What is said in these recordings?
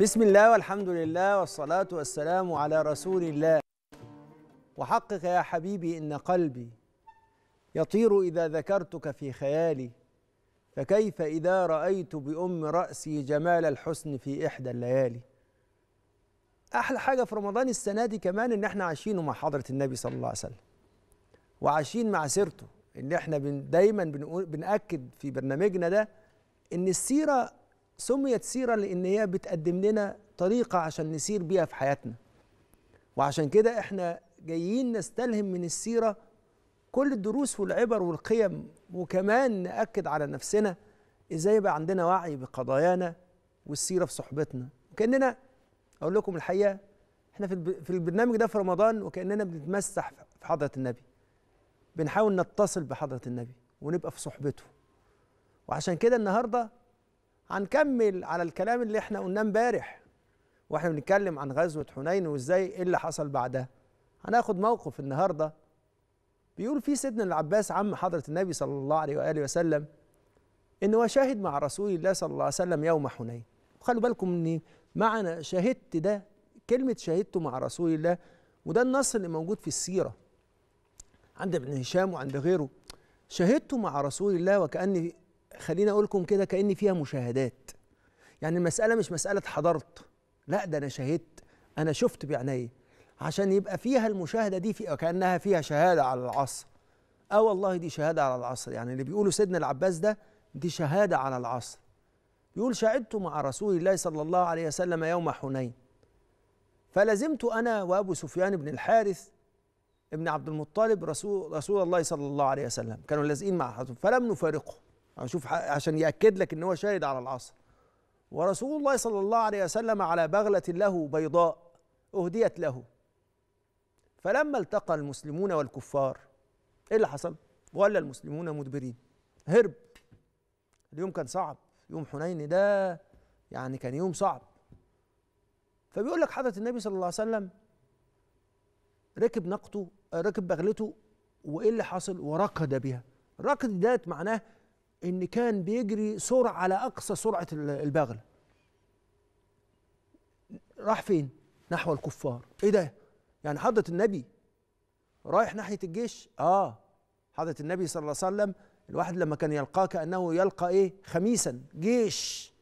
بسم الله والحمد لله والصلاة والسلام على رسول الله وحقق يا حبيبي إن قلبي يطير إذا ذكرتك في خيالي فكيف إذا رأيت بأم رأسي جمال الحسن في إحدى الليالي أحلى حاجة في رمضان السنة دي كمان إن إحنا عايشينه مع حضرة النبي صلى الله عليه وسلم وعايشين مع سيرته إن إحنا دايما بنقول بنأكد في برنامجنا ده إن السيرة سميت سيرة لأن هي بتقدم لنا طريقة عشان نسير بيها في حياتنا وعشان كده احنا جايين نستلهم من السيرة كل الدروس والعبر والقيم وكمان نأكد على نفسنا ازاي يبقى عندنا وعي بقضايانا والسيرة في صحبتنا وكأننا أقول لكم الحقيقة احنا في البرنامج ده في رمضان وكأننا بنتمسح في حضرة النبي بنحاول نتصل بحضرة النبي ونبقى في صحبته وعشان كده النهارده هنكمل على الكلام اللي احنا قلناه امبارح واحنا بنتكلم عن غزوة حنين وازاي ايه اللي حصل بعدها هناخد موقف النهاردة بيقول في سيدنا العباس عم حضرة النبي صلى الله عليه وآله وسلم ان هو شاهد مع رسول الله صلى الله عليه وسلم يوم حنين وخلوا بالكم إن معنى شهدت ده كلمة شهدته مع رسول الله وده النص اللي موجود في السيرة عند ابن هشام وعند غيره شهدت مع رسول الله وكأني خليني اقول لكم كده كان فيها مشاهدات يعني المساله مش مساله حضرت لا ده انا شهدت انا شفت بعيني عشان يبقى فيها المشاهده دي في كانها فيها شهاده على العصر اه والله دي شهاده على العصر يعني اللي بيقوله سيدنا العباس ده دي شهاده على العصر يقول شهدت مع رسول الله صلى الله عليه وسلم يوم حنين فلزمت انا وابو سفيان بن الحارث ابن عبد المطلب رسول رسول الله صلى الله عليه وسلم كانوا لازقين مع حضرته فلم نفارقه اشوف عشان ياكد لك ان هو شاهد على العصر ورسول الله صلى الله عليه وسلم على بغله له بيضاء اهديت له فلما التقى المسلمون والكفار ايه اللي حصل ولا المسلمون مدبرين هرب اليوم كان صعب يوم حنين ده يعني كان يوم صعب فبيقول لك حضره النبي صلى الله عليه وسلم ركب ناقته ركب بغلته وايه اللي حصل وركض بها الركض ده معناه ان كان بيجري سرعه على اقصى سرعه البغل راح فين نحو الكفار ايه ده يعني حضره النبي رايح ناحيه الجيش اه حضره النبي صلى الله عليه وسلم الواحد لما كان يلقاه كانه يلقى ايه خميسا جيش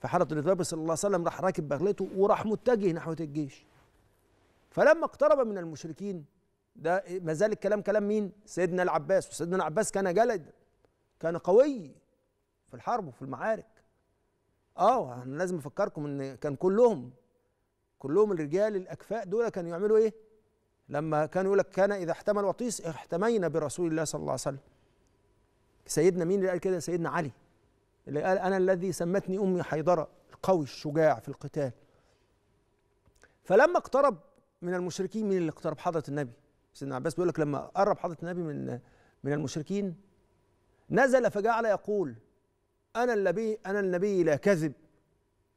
فحضره النبي صلى الله عليه وسلم راح راكب بغلته وراح متجه نحو الجيش فلما اقترب من المشركين ده ما زال الكلام كلام مين سيدنا العباس وسيدنا العباس كان جلد كان قوي في الحرب وفي المعارك اه انا لازم افكركم ان كان كلهم كلهم الرجال الاكفاء دول كانوا يعملوا ايه لما كان يقول لك كان اذا احتمل وطيس احتمينا برسول الله صلى الله عليه وسلم سيدنا مين اللي قال كده سيدنا علي اللي قال انا الذي سمتني امي حيدره القوي الشجاع في القتال فلما اقترب من المشركين مين اللي اقترب حضره النبي سيدنا عباس بيقول لك لما قرب حضره النبي من من المشركين نزل فجعل يقول أنا النبي أنا النبي لا كذب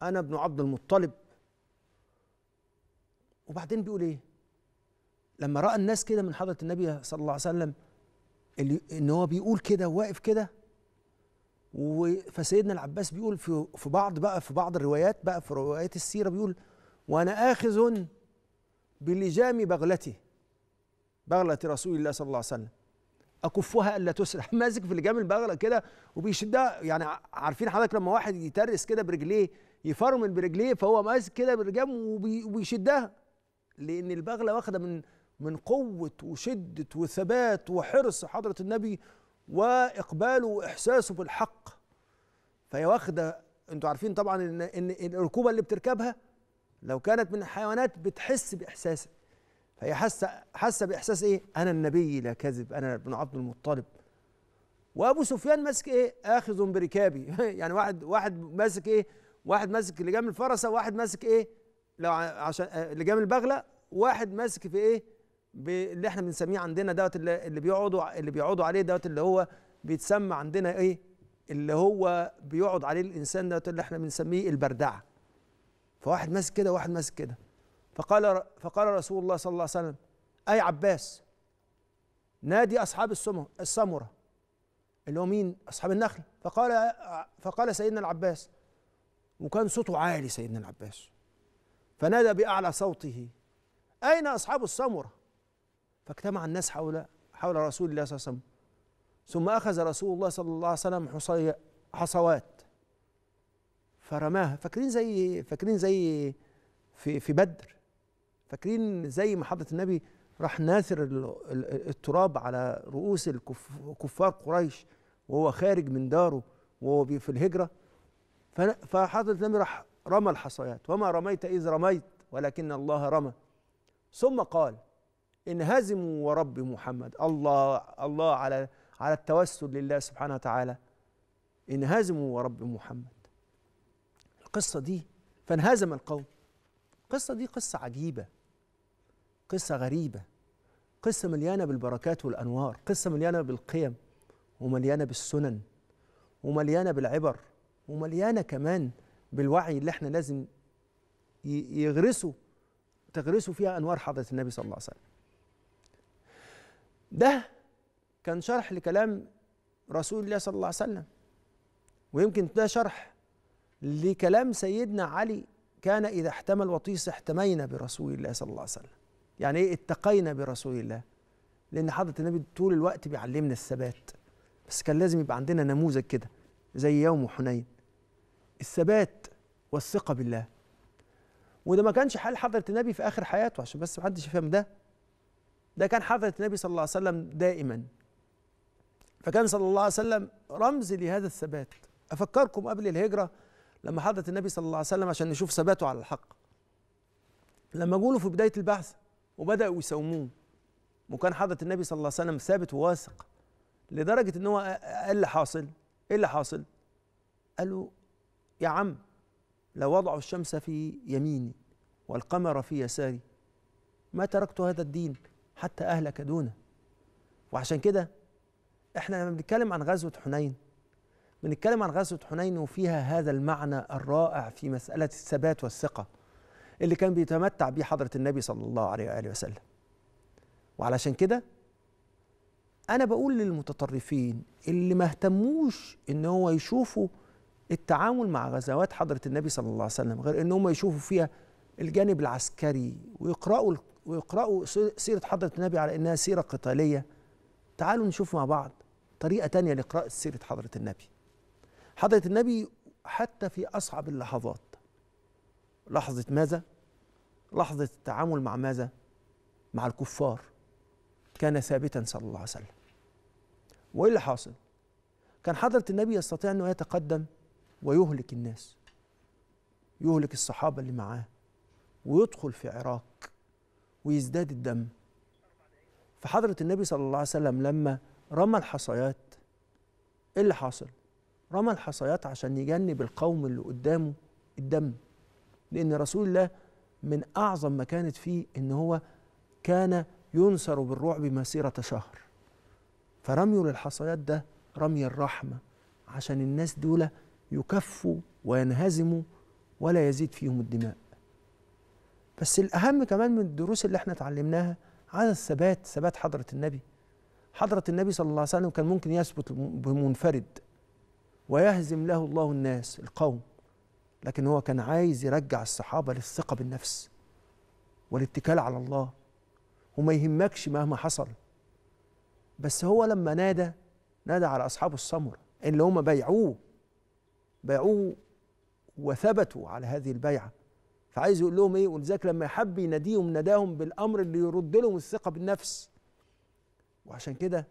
أنا ابن عبد المطلب وبعدين بيقول إيه؟ لما رأى الناس كده من حضرة النبي صلى الله عليه وسلم اللي إن هو بيقول كده واقف كده فسيدنا العباس بيقول في في بعض بقى في بعض الروايات بقى في روايات السيرة بيقول وأنا آخذ بلجام بغلتي بغلة رسول الله صلى الله عليه وسلم اكفها الا تسرح ماسك في لجام البغله كده وبيشدها يعني عارفين حضرتك لما واحد يترس كده برجليه يفرمل برجليه فهو ماسك كده بالرجام وبيشدها لان البغله واخده من من قوه وشده وثبات وحرص حضره النبي واقباله واحساسه بالحق فهي واخده انتوا عارفين طبعا ان ان الركوبه اللي بتركبها لو كانت من الحيوانات بتحس باحساسك فهي حاسه حاسه باحساس ايه انا النبي لا كذب انا ابن عبد المطلب وابو سفيان ماسك ايه اخذ بركابي يعني واحد واحد ماسك ايه واحد ماسك لجام الفرسه واحد ماسك ايه لو عشان آه، لجام البغله واحد ماسك في ايه اللي احنا بنسميه عندنا دوت اللي بيقعدوا اللي بيقعدوا عليه دوت اللي هو بيتسمى عندنا ايه اللي هو بيقعد عليه الانسان دوت اللي احنا بنسميه البردعه فواحد ماسك كده وواحد ماسك كده فقال فقال رسول الله صلى الله عليه وسلم أي عباس نادي أصحاب السمرة اللي هو مين؟ أصحاب النخل فقال فقال سيدنا العباس وكان صوته عالي سيدنا العباس فنادى بأعلى صوته أين أصحاب السمرة؟ فاجتمع الناس حول حول رسول الله صلى الله عليه وسلم ثم أخذ رسول الله صلى الله عليه وسلم حصي حصوات فرماها فاكرين زي فاكرين زي في في بدر فاكرين زي ما حضره النبي راح ناثر التراب على رؤوس الكفار قريش وهو خارج من داره وهو في الهجره فحضره النبي راح رمى الحصيات وما رميت اذ رميت ولكن الله رمى ثم قال ان هزموا ورب محمد الله الله على على التوسل لله سبحانه وتعالى انهزموا ورب محمد القصه دي فانهزم القوم القصه دي قصه عجيبه قصة غريبة قصة مليانة بالبركات والأنوار قصة مليانة بالقيم ومليانة بالسنن ومليانة بالعبر ومليانة كمان بالوعي اللي احنا لازم يغرسوا تغرسوا فيها أنوار حضرة النبي صلى الله عليه وسلم ده كان شرح لكلام رسول الله صلى الله عليه وسلم ويمكن ده شرح لكلام سيدنا علي كان إذا احتمل وطيس احتمينا برسول الله صلى الله عليه وسلم يعني ايه اتقينا برسول الله لان حضره النبي طول الوقت بيعلمنا الثبات بس كان لازم يبقى عندنا نموذج كده زي يوم حنين الثبات والثقه بالله وده ما كانش حال حضره النبي في اخر حياته عشان بس محدش يفهم ده ده كان حضره النبي صلى الله عليه وسلم دائما فكان صلى الله عليه وسلم رمز لهذا الثبات افكركم قبل الهجره لما حضره النبي صلى الله عليه وسلم عشان نشوف ثباته على الحق لما جوله في بدايه البحث وبداوا يساوموه وكان حضره النبي صلى الله عليه وسلم ثابت وواثق لدرجه ان هو قال إيه اللي حاصل ايه اللي حاصل قالوا يا عم لو وضعوا الشمس في يميني والقمر في يساري ما تركت هذا الدين حتى اهلك دونه وعشان كده احنا لما بنتكلم عن غزوه حنين بنتكلم عن غزوه حنين وفيها هذا المعنى الرائع في مساله الثبات والثقه اللي كان بيتمتع بيه حضرة النبي صلى الله عليه وآله وسلم وعلشان كده أنا بقول للمتطرفين اللي ما اهتموش إن هو يشوفوا التعامل مع غزوات حضرة النبي صلى الله عليه وسلم غير إن هم يشوفوا فيها الجانب العسكري ويقرأوا ويقرأوا سيرة حضرة النبي على إنها سيرة قتالية تعالوا نشوف مع بعض طريقة تانية لقراءة سيرة حضرة النبي حضرة النبي حتى في أصعب اللحظات لحظة ماذا؟ لحظة التعامل مع ماذا؟ مع الكفار كان ثابتا صلى الله عليه وسلم وإيه اللي حاصل؟ كان حضرة النبي يستطيع أنه يتقدم ويهلك الناس يهلك الصحابة اللي معاه ويدخل في عراك ويزداد الدم فحضرة النبي صلى الله عليه وسلم لما رمى الحصيات ايه اللي حاصل؟ رمى الحصيات عشان يجنب القوم اللي قدامه الدم لأن رسول الله من أعظم ما كانت فيه إن هو كان ينصر بالرعب مسيرة شهر فرميوا للحصيات ده رمي الرحمة عشان الناس دول يكفوا وينهزموا ولا يزيد فيهم الدماء بس الأهم كمان من الدروس اللي احنا اتعلمناها على الثبات ثبات حضرة النبي حضرة النبي صلى الله عليه وسلم كان ممكن يثبت بمنفرد ويهزم له الله الناس القوم لكن هو كان عايز يرجع الصحابة للثقة بالنفس والاتكال على الله وما يهمكش مهما حصل بس هو لما نادى نادى على أصحاب السمر اللي هم بيعوه بيعوه وثبتوا على هذه البيعة فعايز يقول لهم ايه ولذلك لما يحب يناديهم ناداهم بالامر اللي يرد لهم الثقه بالنفس وعشان كده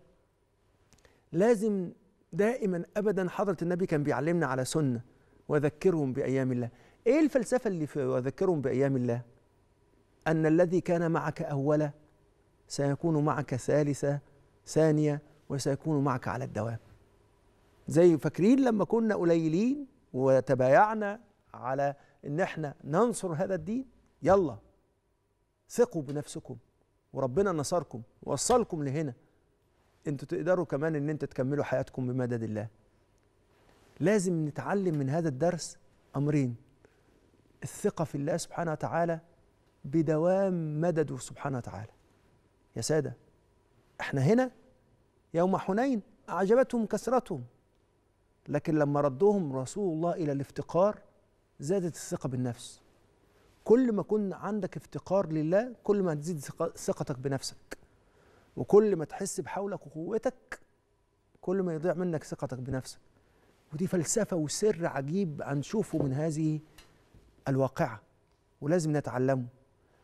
لازم دائما ابدا حضره النبي كان بيعلمنا على سنه وذكرهم بأيام الله إيه الفلسفة اللي في وذكرهم بأيام الله أن الذي كان معك أولا سيكون معك ثالثة ثانية وسيكون معك على الدوام زي فاكرين لما كنا قليلين وتبايعنا على ان احنا ننصر هذا الدين يلا ثقوا بنفسكم وربنا نصركم ووصلكم لهنا انتوا تقدروا كمان ان انتوا تكملوا حياتكم بمدد الله لازم نتعلم من هذا الدرس امرين الثقه في الله سبحانه وتعالى بدوام مدده سبحانه وتعالى يا ساده احنا هنا يوم حنين اعجبتهم كثرتهم لكن لما ردهم رسول الله الى الافتقار زادت الثقه بالنفس كل ما كن عندك افتقار لله كل ما تزيد ثقتك بنفسك وكل ما تحس بحولك وقوتك كل ما يضيع منك ثقتك بنفسك ودي فلسفة وسر عجيب هنشوفه من هذه الواقعة ولازم نتعلمه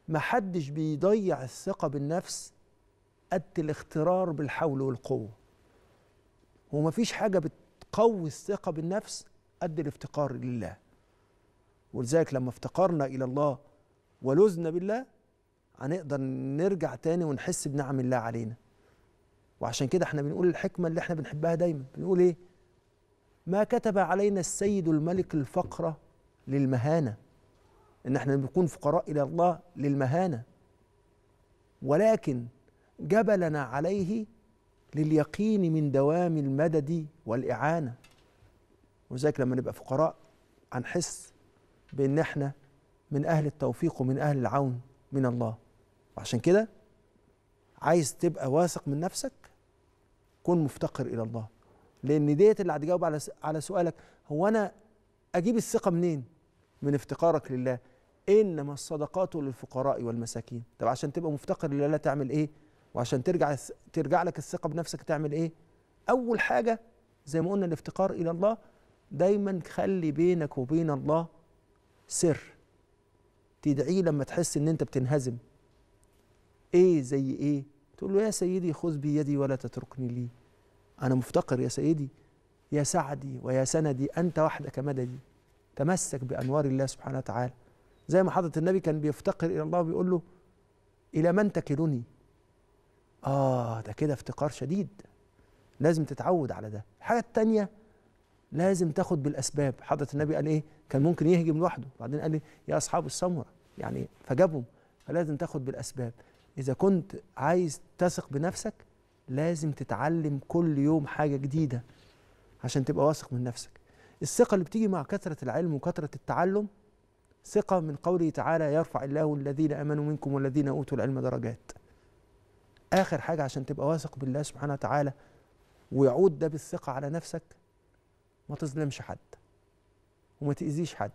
محدش بيضيع الثقة بالنفس قد الاخترار بالحول والقوة ومفيش حاجة بتقوي الثقة بالنفس قد الافتقار لله ولذلك لما افتقرنا إلى الله ولزنا بالله هنقدر نرجع تاني ونحس بنعم الله علينا وعشان كده احنا بنقول الحكمة اللي احنا بنحبها دايما بنقول ايه ما كتب علينا السيد الملك الفقرة للمهانة إن احنا نكون فقراء إلى الله للمهانة ولكن جبلنا عليه لليقين من دوام المدد والإعانة وذلك لما نبقى فقراء هنحس بإن احنا من أهل التوفيق ومن أهل العون من الله وعشان كده عايز تبقى واثق من نفسك كن مفتقر إلى الله لان ديت اللي هتجاوب على على سؤالك هو انا اجيب الثقه منين من افتقارك لله انما الصدقات للفقراء والمساكين طب عشان تبقى مفتقر لله لا تعمل ايه وعشان ترجع ترجع لك الثقه بنفسك تعمل ايه اول حاجه زي ما قلنا الافتقار الى الله دايما خلي بينك وبين الله سر تدعيه لما تحس ان انت بتنهزم ايه زي ايه تقول له يا سيدي خذ بيدي ولا تتركني لي أنا مفتقر يا سيدي يا سعدي ويا سندي أنت وحدك مددي تمسك بأنوار الله سبحانه وتعالى زي ما حضرة النبي كان بيفتقر إلى الله وبيقول له إلى من تكلني آه ده كده افتقار شديد لازم تتعود على ده الحاجة التانية لازم تاخد بالأسباب حضرة النبي قال إيه كان ممكن يهجم لوحده بعدين قال لي يا أصحاب السمرة يعني فجابهم فلازم تاخد بالأسباب إذا كنت عايز تثق بنفسك لازم تتعلم كل يوم حاجة جديدة عشان تبقى واثق من نفسك الثقة اللي بتيجي مع كثرة العلم وكثرة التعلم ثقة من قوله تعالى يرفع الله الذين آمنوا منكم والذين أوتوا العلم درجات آخر حاجة عشان تبقى واثق بالله سبحانه وتعالى ويعود ده بالثقة على نفسك ما تظلمش حد وما تأذيش حد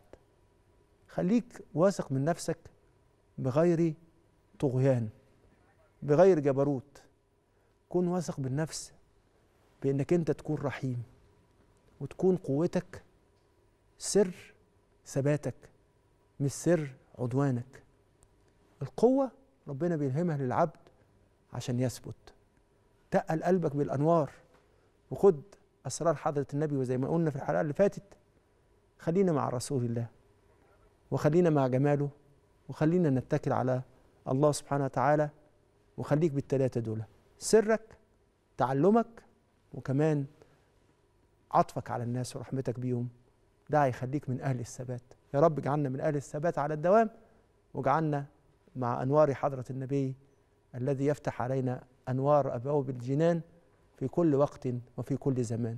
خليك واثق من نفسك بغير طغيان بغير جبروت كن واثق بالنفس بانك انت تكون رحيم وتكون قوتك سر ثباتك مش سر عدوانك القوة ربنا بيلهمها للعبد عشان يثبت تقل قلبك بالأنوار وخد أسرار حضرة النبي وزي ما قلنا في الحلقة اللي فاتت خلينا مع رسول الله وخلينا مع جماله وخلينا نتكل على الله سبحانه وتعالى وخليك بالثلاثه دول سرك تعلمك وكمان عطفك على الناس ورحمتك بيهم ده هيخليك من أهل الثبات يا رب اجعلنا من أهل الثبات على الدوام واجعلنا مع أنوار حضرة النبي الذي يفتح علينا أنوار أبواب الجنان في كل وقت وفي كل زمان